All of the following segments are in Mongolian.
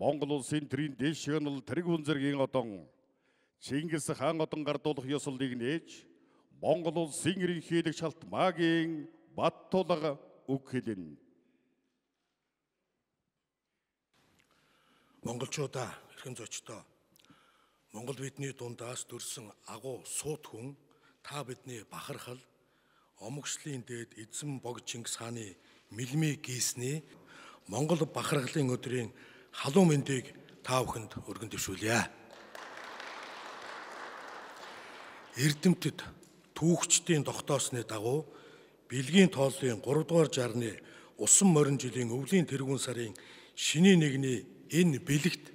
Монгол улсын төрийн дэшгэнэл тэрэг хүн зэргийн одон Чингис хаан одон гардуулах ёслолыг нээж Монгол улсын ерөнхийлэг шалтмаагийн бат тулга үг хэлнэ. Монголчуудаа эрхэм зочдоо Монгол бидний дундаас төрсэн агуу сууд хүн та бидний бахархал омгчлийн дээд эзэн бог Чингис хааны мэлмий гисний Монгол бахархлын өдрийн халуун мэндийг та бүхэнд өргөн дэвшүүлье. Эрдэмтэд түүхчдийн тогтоосны дагуу Бэлгийн тооллын 3 дугаар жарны усан морин жилийн өвлийн тэргүүн сарын шиний нэгний энэ бэлэгт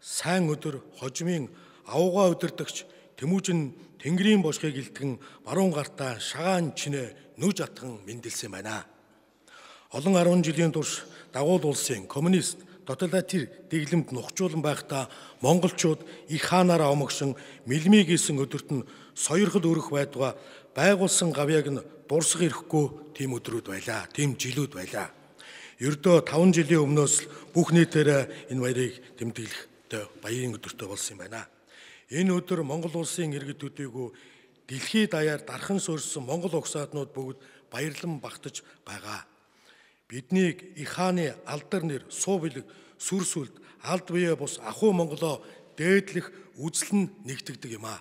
сайн өдөр хожмын авгаа өдөртөгч Тэмүүжин Тэнгэрийн бошгийг илтгэн баруун гартаа шагаан чинэ нүж атхан мэндэлсэн байна. Олон 10 жилийн турш Дагуул улсын коммунист Дотоодоо тэр дэглэмд нухжуулан байхдаа монголчууд их хаанаараа омогсон мэлми гисэн өдөрт нь соёрхол өрөх байдгаа байгуулсан гавьяг нь дурсах ирэхгүй тийм өдрүүд байлаа. Тийм жилүүд байлаа. Ердөө 5 жилийн өмнөөс л бүх нийтээр энэ баярыг тэмдэглэхтэй баярын өдөртөө болсон юм байна. Энэ өдөр Монгол улсын иргэд төдийгүй дэлхийд даяар дархан суурьсан монгол угсаатнууд бүгд баярлан багтаж байгаа. Биднийг их хааны алдар нэр, суу бэлэг, сүр сүлд, алд бие бус ахуй Монголоо дээдлэх үзэл нь нэгтгэдэг юм аа.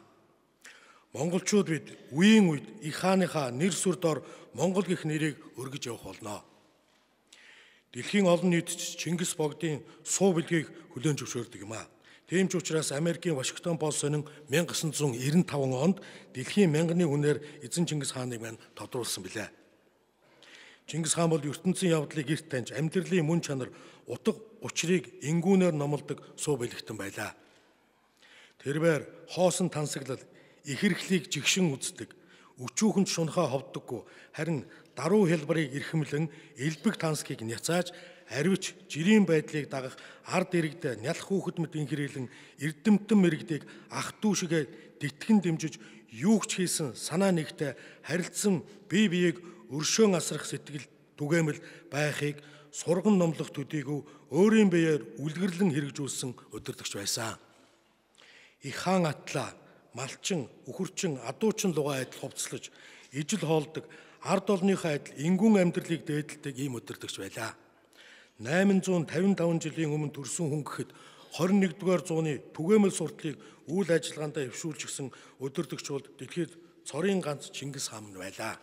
Монголчууд бид үеийн үед их хааныхаа нэр сүр дор Монгол гэх нэрийг өргөж явах болно. Дэлхийн олон нийтч Чингис богдын суу бэлгийг хүлээн зөвшөөрдөг юм аа. Тийм ч учраас Америкийн Вашингтон бол сонин 1995 онд дэлхийн мянганы хүнээр Эзэн Чингис хааныг мань тодруулсан билээ. Чингис хаан бол ертөнцийн явдлыг эрт таньж амьдралын мөн чанар утга учирыг энгүүнээр номлодог суу бэлэгтэн байлаа. Тэрээр хоосон тансаглал ихэрхлийг жигшин үздэг, өчүүхэн шунхаа ховддоггүй, харин даруй хэлбэрийг эрхэмлэн элбэг тансгийг няцааж аривч жирийн байдлыг дагах ард иргэд нялх хүүхэд мэт инхрээлэн эрдэмтэн мэрэгдэг ах дүү шигэ дитгэн дэмжиж юугч хийсэн санаа нэгтэй харилцсан бие биеийг өршөөн асрах сэтгэл түгээмэл байхыг сургам номлох төдийгүй өөрийн биеэр үлгэрлэн хэрэгжүүлсэн удирдагч байсан. Их хаан атлаа малчин, өхөрчин, адуучин лугаа адил хувцлаж ижил хоолдог ард олныхаа адил ингүн амьдралыг дээдэлдэг ийм удирдагч байлаа. 855 жилийн өмнө төрсөн хүн гэхэд 21-р зууны түгээмэл суртлыг үйл ажиллагаанд эвшүүлж гисэн өдөрдөгч бол дэлхийд цорын ганц Чингис хаан нь байлаа.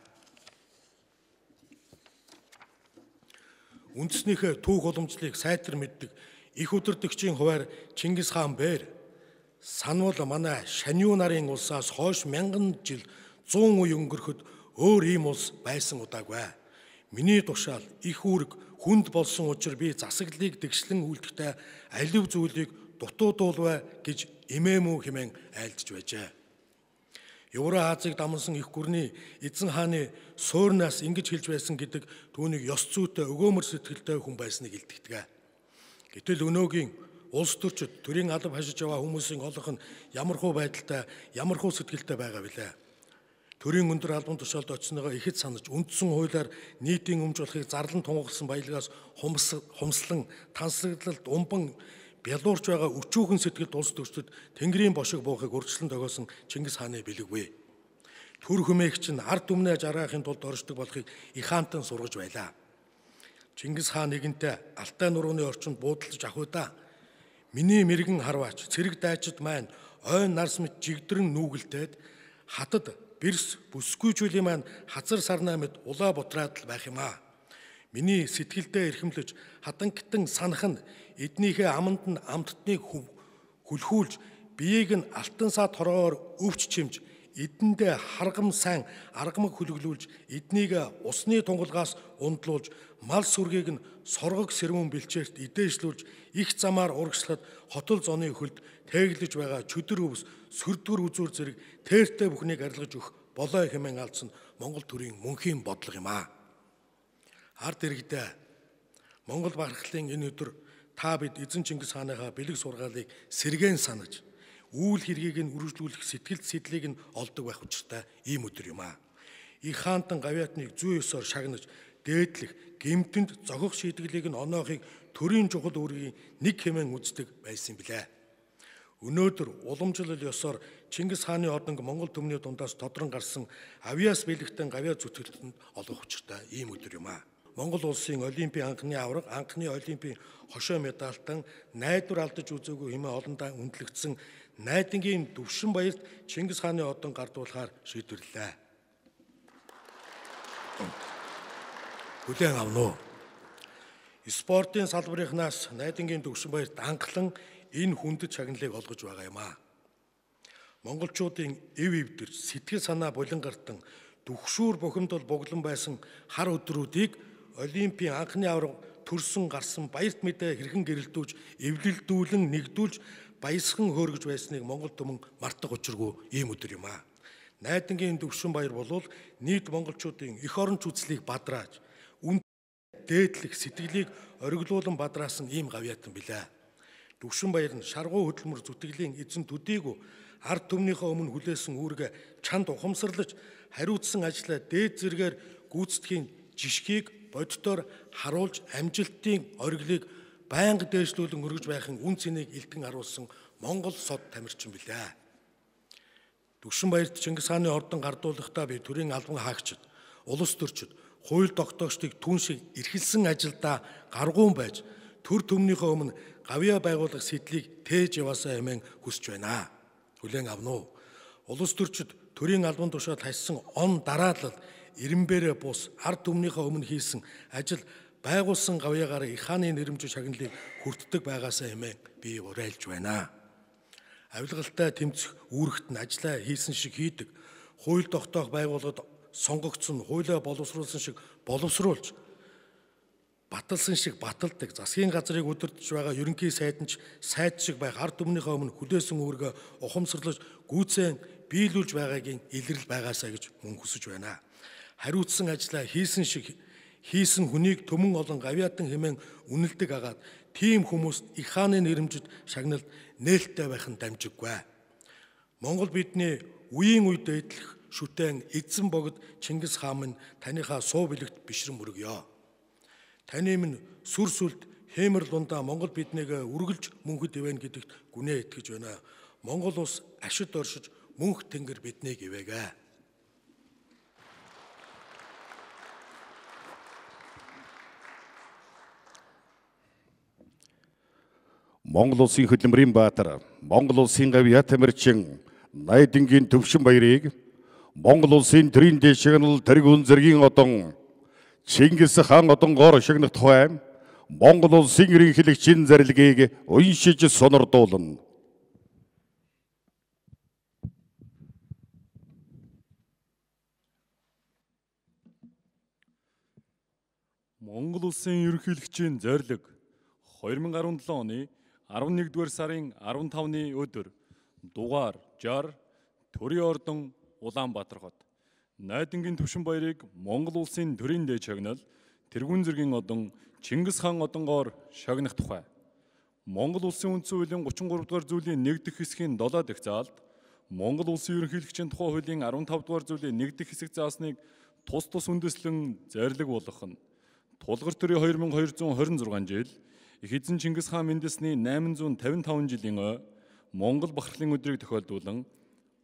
үндэснийхээ түүх уламжлалыг сайтар мэддэг их өдөртөгчийн хуваар Чингис хаан бээр санвал манай шаниу нарын улсаас хойш мянган жил 100 үе өнгөрөхөд өөр ийм улс байсан удааг бай. Миний тушаал их үүрэг хүнд болсон учраас би засаглалыг тэгшлэн үйлдэхтэй алив зүйлийг дутуудуулвэ гэж эмээмүү хэмээн айлдж байжээ. Евразийг дамансан их гүрний эзэн хааны суурнаас ингэж хэлж байсан гэдэг түүнийг ёс зүйтэй өгөөмөр сэтгэлтэй хүн байсныг илтгэдэг. Гэтэл өнөөгийн улс төрчид төрийн алба хашиж яваа хүмүүсийн олонх нь ямархуу байдалтай, ямархуу сэтгэлтэй байгаа билээ. Төрийн өндөр албан тушаалд очсныгоо ихэд санаж үндсэн хуулиар нийтийн өмжүүлэхийг зарлан тунгалсан баялгаас хумс хумслан тансаглалд умбан бялуурч байгаа өчүүхэн сэтгэлд улс төрчдөд тэнгэрийн бошиг буухыг урьдчилан тогоосон Чингис хааны бэлэгвэ. Төр хүмээгч нь ард түмнээ жаргаахын тулд оршдог болохыг их хаантан сургаж байлаа. Чингис хаан нэгэнтээ Алтай нурууны орчинд буудалж ахуйда. Миний мэрэгэн харваач цэрэг дайчид маань ойн нарс мэт жигдрэн нүүгэлтээд хатад бэрс бүсгүйжүүлийн маань хазар сарнаа мэт улаа бутраад л байх юм аа. Миний сэтгэлдээ эрхэмлэж хатан гитэн санах нь эднийхээ аманд нь амттныг хүлхүүлж биеийг нь алтан саа торгоор өвч чимж эдэндээ харгам сайн аргамаг хүлэглүүлж эднийг усны тунгалгаас ундлуулж мал сүргийг нь соргог сэрүүн бэлчээрт идээжлүүлж их замаар урагшлаад хотол зоны хөлд тэглэж байгаа чөдөр өвс сүрдгэр үзүүр зэрэг тэртээ бүхнийг арилгаж өгөх болоо хэмээн алдсан Монгол төрийн мөнхийн бодлого юм аа. Ард иргэдээ Монгол бархлын энэ өдөр та бид Эзэн Чингис хааныхаа бэлэг сургаалыг сэргээн санаж үйл хэргийг нь үргэлжлүүлэх сэтгэл сэтлийг нь олдог байх учиртай ийм өдөр юм аа. Их хаантан гавьяатныг зүү ёсоор шагнаж дээдлэх гемтэнд зогох шийдгэлийг нь оноохыг төрийн чухал үүргийн нэг хэмээн үздэг байсан билээ. Өнөөдөр уламжлал ёсоор Чингис хааны ордонг Монгол төмний дундаас тодрон гарсан авиас бэлэгтэн гавьяа зүтгэлтэнд олох учиртай ийм өдөр юм аа. Монгол улсын Олимпийн анхны авраг, анхны Олимпийн хошоо медальтан найдвар алдаж үзээгүй хэмээн олондаа үнэлэгдсэн найдингийн Төвшин баярт Чингис хааны одон гардуулахаар шийдвэрлэлээ. Хүлээн авна уу? Спортын салбарынхаас найдингийн Төвшин баярт анхлан энэ хүндэт чагналыг олгож байгаа юм аа. Монголчуудын эв эвдэрч сэтгэл санаа булингартан түгшүүр бухимдал боглон байсан хар өдрүүдийг олимпийн анхны авраг төрсөн гарсан баярт мэдээ хэрхэн гэрэлдүүлж, эвлэлдүүлэн нэгдүүлж баясхан хөөргөж байсныг Монгол төмөн мартах учиргүй ийм өдөр юм аа. Найдангийн Дөвшин баяр бол нийт монголчуудын эх оронч үзлийг бадрааж, үн дээдлэх сэтгэлийг ориглуулан бадраасан ийм гавьяатан билээ. Дөвшин баяр нь шаргуу хөдөлмөр зүтгэлийн эзэн төдийгүй ард түмнийхөө өмнө хүлээсэн үүргээ чанд ухамсарлаж хариуцсан ажлаа дээд зэргээр гүйцэтгэхийн жишгийг боддоор харуулж амжилтын ориглыг байнга дээшлүүлэн өргөж байхын үн цэнийг элдэн харуулсан Монгол сод тамирчин билээ. Түгшин баярт Чингис хааны ордон гардуулахдаа би төрийн албан хаагчид, улс төрчид, хууль тогтоогчдыг түн шиг эрхэлсэн ажилдаа гаргуун байж төр төмнийхөө өмнө гавья байгуулах сэдлийг тээж яваасаа хэмээн хүсэж байна. Хүлээн авна уу? Улс төрчид төрийн албан тушаал хайсан он дараалал Ирэмбээрэ бус ард түмнийхээ өмнө хийсэн ажил байгуулсан гавьяагаараа их хааны нэрэмжүү шагналыг хүртдэг байгаасаа хэмээн би уриалж байна. Авилгалтай тэмцэх үүрэгт нь ажиллаа хийсэн шиг хийдэг. Хууль тогтоох байгууллагад сонгогдсон хуулиа боловсруулсан шиг боловсруулж баталсан шиг баталдаг засгийн газрыг өдөртж байгаа ерөнхий сайд нь ч сайд шиг байх ард түмнийхөө өмнө хүлээсэн үүргээ ухамсарлаж гүйцэн биелүүлж байгаагийн илрэл байгаасаа гэж мөн хүсэж байна хариуцсан ажлаа хийсэн шиг хийсэн хүнийг төмөн олон гавьяатан хэмээн үнэлдэг агаад тийм хүмүүс их хааны нэрэмжид шагналд нээлттэй байх нь дамжиггүй. Монгол бидний үеийн үед эдлэх шүтэн эзэн богд Чингис хаан минь таныхаа суу бэлэгт бишрэн мөргөё. Таны минь сүр сүлд хэмэрл ундаа Монгол биднийг үргэлж мөнхөд ивэн гэдэгт гүнээ итгэж байна. Монгол улс ашид оршиж мөнх тэнгэр биднийг ивэгэ. Монгол улсын хөдөлмөрийн баатар, Монгол улсын гавья тамирчин Найдингийн төвшин баярыг Монгол улсын төрийн дэшигнал тэргүүн зэргийн одон Чингис хаан одонгоор шигнэх тухай Монгол улсын ерөнхийлөгчийн зарилгийг уншиж сонирдуулна. Монгол улсын ерөнхийлөгчийн зорилго 2017 оны 11-р сарын 15-ны өдөр дугаар 60 Төрийн ордон Улаанбаатар хот Найдангийн төвшин баярыг Монгол улсын төрийн дээд шагнал тэргүүн зэргийн одон Чингис хаан одонгоор шагнах тухай. Монгол улсын үндсэн хуулийн 33 дугаар зүйлийн 1 дэх хэсгийн 7 дэх заалд Монгол улсын ерөнхийлөгчийн тухай хуулийн 15 дугаар зүйлийн 1 дэх хэсэг заасныг тус тус үндэслэн зарлиг болгох нь тулгар төрийн 2226 жил Их эзэн Чингис хаан Мэндэлсний 855 жилийн ой Монгол бахарлын өдрийг тохиолдуулан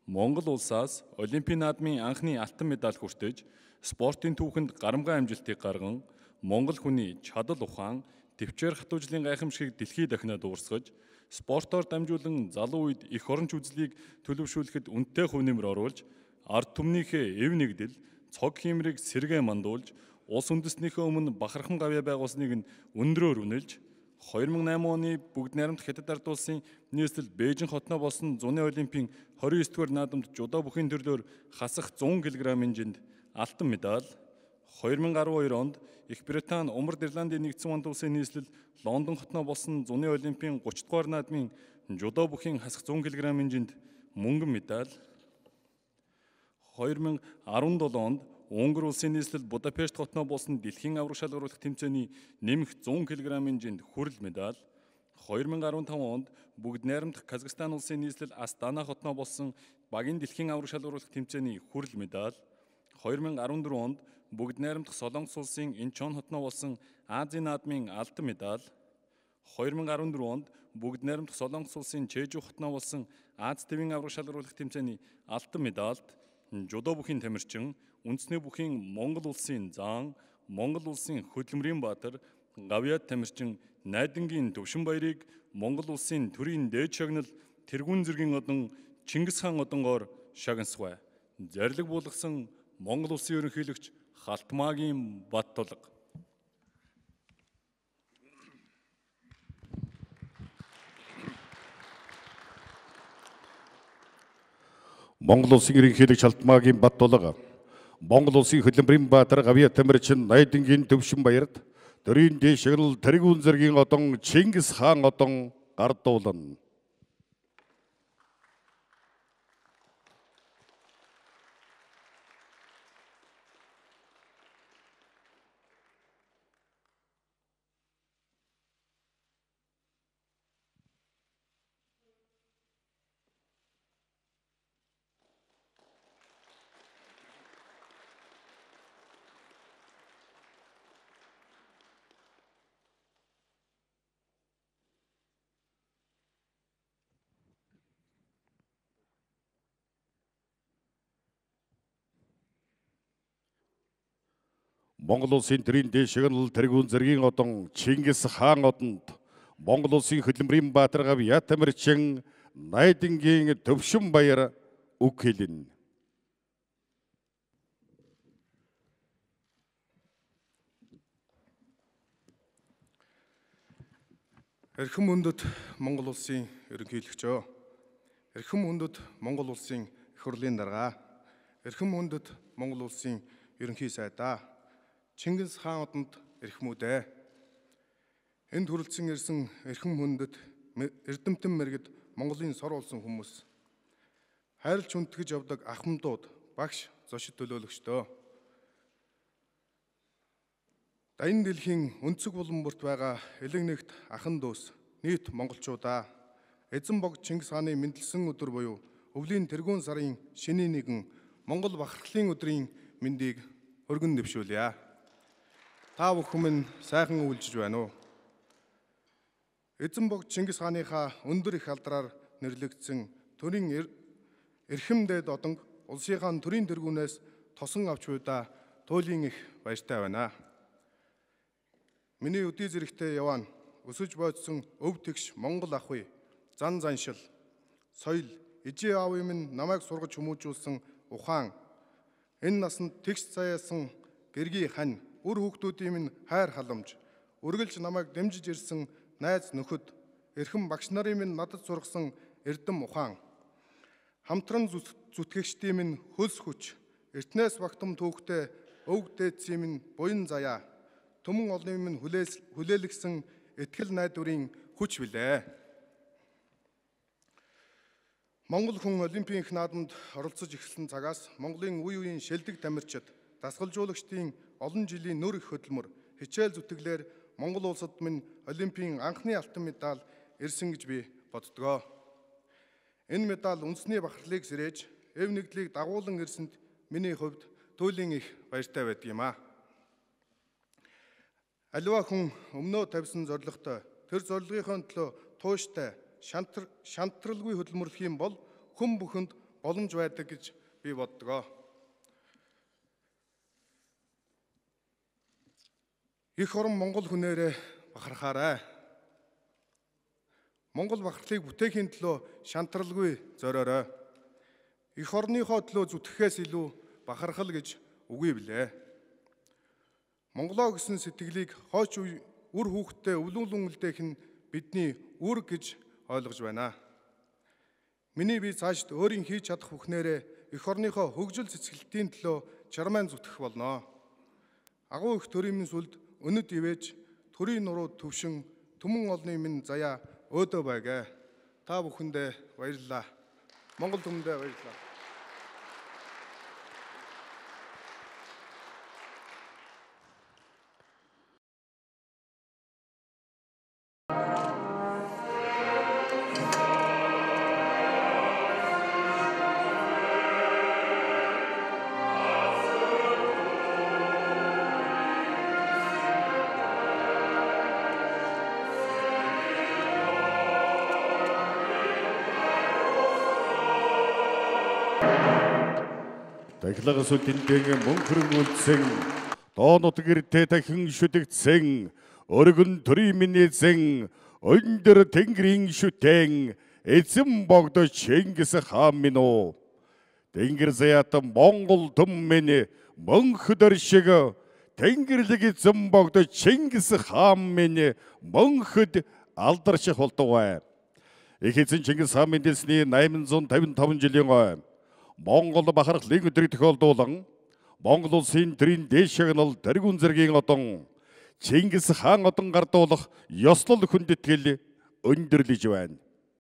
Монгол улсаас Олимпийн наадмын анхны алтан медаль хүртэж спортын түүхэнд гарамгай амжилтыг гарган Монгол хүний чадал ухаан төвчээр хатуужлын гайхамшиг дэлхийд дахина дуурсгаж спортоор дамжуулан залуу үед их оронч үзлийг төлөвшүүлэхэд үнэтэй хувьнэмэр оруулж ард түмнийхээ эв нэгдэл цог хиймрийг сэргээ мандуулж улс үндэснийхээ өмнө бахархам гавья байгуулсныг нь өндрөөр үнэлж 2008 оны бүгд найрамдах хятад ард улсын нийслэл Бээжин хотноо болсон зуны олимпийн 29-р наадамд жудаа бүхийн төрлөөр хасах 100 кг хэмжээнд алтан медаль 2012 онд Их Британь, Умард Ирландын нэгдсэн улс улсын нийслэл Лондон хотноо болсон зуны олимпийн 30-р наадмын жудаа бүхийн хасах 100 кг хэмжээнд мөнгөн медаль 2017 онд Унгар улсын нийслэл Будапешт хотноо болсон дэлхийн авраг шалгаруулах тэмцээний нэмэх 100 кг-ийн жинд хүрэл медаль 2015 онд бүгд найрамдах Казахстан улсын нийслэл Астана хотноо болсон багийн дэлхийн авраг шалгаруулах тэмцээний хүрэл медаль 2014 онд бүгд найрамдах Солонгос улсын Инчон хотноо болсон Азийн наадмын алтан медаль 2014 онд бүгд найрамдах Солонгос улсын Чэжүү хотноо болсон Аз твийн авраг шалгаруулах тэмцээний алтан медальд жудо бүхийн тамирчин үндэсний бүхийн Монгол улсын зан, Монгол улсын хөдөлмөрийн баатар Гавьяат Тамирчин Найдангийн Төвшин баярыг Монгол улсын төрийн дээд шагнал тэргүүн зэргийн одон Чингис хаан одонгоор шагнасгүй. Зарлиг буулгасан Монгол улсын ерөнхийлөгч Халтмаагийн бат тулга. Монгол улсын ерөнхийлөгч Халтмаагийн бат тулга Монгол улсын хөлбөмбөрийн баатар Гавья Тамирчин Найдингийн төвшин баярт дөрийн дэшгэл тэргүүн зэргийн одон Чингис хаан одон гардуулна. Монгол улсын төрийн дэшиг нь тэргүүн зэргийн одон Чингис хаан одонд Монгол улсын хөдөлмөрийн баатар гав Ятамарчин Найдингийн төвшин баяр үг хэлнэ. Эрхэм хүндэт Монгол улсын ерөнхийлөгчөө. Эрхэм хүндэт Монгол улсын их хурлын дарга. Эрхэм хүндэт Монгол улсын ерөнхий сайдаа Чингис хаан уданд эрхмүүдээ. Энд төрөлцөн ирсэн эрхэм хүндэд Эрдэмтэн мэрэгд Монголын сор улсын хүмүүс хайрлж хүндэтгэж явдаг ахмадууд багш зочид төлөөлөгчдөө. Дайн дэлхийн өнцөг булмөрт байгаа элэг нэгт ахан дүүс нийт монголчуудаа эзэн бог Чингис хааны мэндэлсэн өдөр буюу өвлийн тэргүүн сарын шинийн нэгэн Монгол бахархлын өдрийн мэндийг өргөн дэвшүүлье та бүхэн минь сайхан үйлжиж байна уу? Эзэн бог Чингис хааныхаа өндөр их алдраар нэрлэгдсэн төрийн эрхэмдэд одонг улсынхаа төрийн тэргүүнээс тосон авч удаа туулийн их баяртай байна. Миний өдий зэрэгтэй яваа өсөж бойдсон өв тэгш Монгол ах уу зан заншил соёл ижээ аав юм намайг сургаж хүмүүжүүлсэн ухаан энэ насанд тэгш заяасан гэргий хань үр хүүхдүүдийн минь хайр халамж үргэлж намайг дэмжиж ирсэн найз нөхөд эрхэм багш нарын минь надад сургасан эрдэм ухаан хамтран зүтгэгчдийн минь хөлс хүч эртнээс багтам түүхтэй өвг дээдсийн минь буян заяа төмөн олны минь хүлээлгсэн ихтгэл найдварын хүч билээ. Монгол хүн олимпийн их наадамд оролцож эхэлсэн цагаас Монголын үе үеийн шилдэг тамирчид дасгалжуулагчдын олон жилийн нөр их хөдөлмөр хичээл зүтгэлээр Монгол улсад минь олимпийн анхны алтан медаль ирсэн гэж би боддгоо. Энэ медаль үндэсний бахархлыг сэрэж, эв нэгдлийг дагуулan ирсэнд миний хувьд туйлын их баяртай байдгийм аа. Аливаа хүн өмнөө тавьсан зорилготой, тэр зорилгынхоо төлөө тууштай, шантралгүй хөдөлмөрлөх юм бол хүн бүхэнд боломж байдаг гэж би боддгоо. Их орон Монгол хүнээрээ бахархаарай. Монгол бахархлыг бүтээхийн төлөө шантралгүй зориорой. Их орныхоо төлөө зүтгэхээс илүү бахархал гэж үгүй билээ. Монголоо гэсэн сэтгэлийг хойч үр хүүхдтэй өвлүүлэн үлдээх нь бидний үр гэж ойлгож байна. Миний би цаашд өөрийн хийж чадах бүхнээрээ эх орныхоо хөгжил цэцгэлтийн төлөө чармайн зүтгэх болно. Агуу их төрийн сүлд өнөд ивэж төрийн нуруу төвшин төмөн олны минь заяа өөдөө байгэ. Та бүхэндээ баярлалаа. Монгол төмөндөө баярлалаа. Эхлээс үлдэнгийн мөн хөрөнгө үлдсэн доонот гэртээ дахин шүтгцэн өргөн төрийн минийзэн өндөр тэнгэрийн шүтэн эзэн богдо Чингис хаан минь үү Тэнгэр заятан Монгол төм минь мөнхдөр шиг Тэнгэрлэг эзэн богдо Чингис хаан минь мөнхд алдарших болдог бай Их эзэн Чингис хаан минь дэлсний 855 жилийн ой Монгол бахархлын өдрийг тохиолдуулан Монгол улсын төрийн дэшигнал тэргүүн зэргийн одон Чингис хаан одон гардуулах ёслол хүндэтгэл өндөрлөж байна.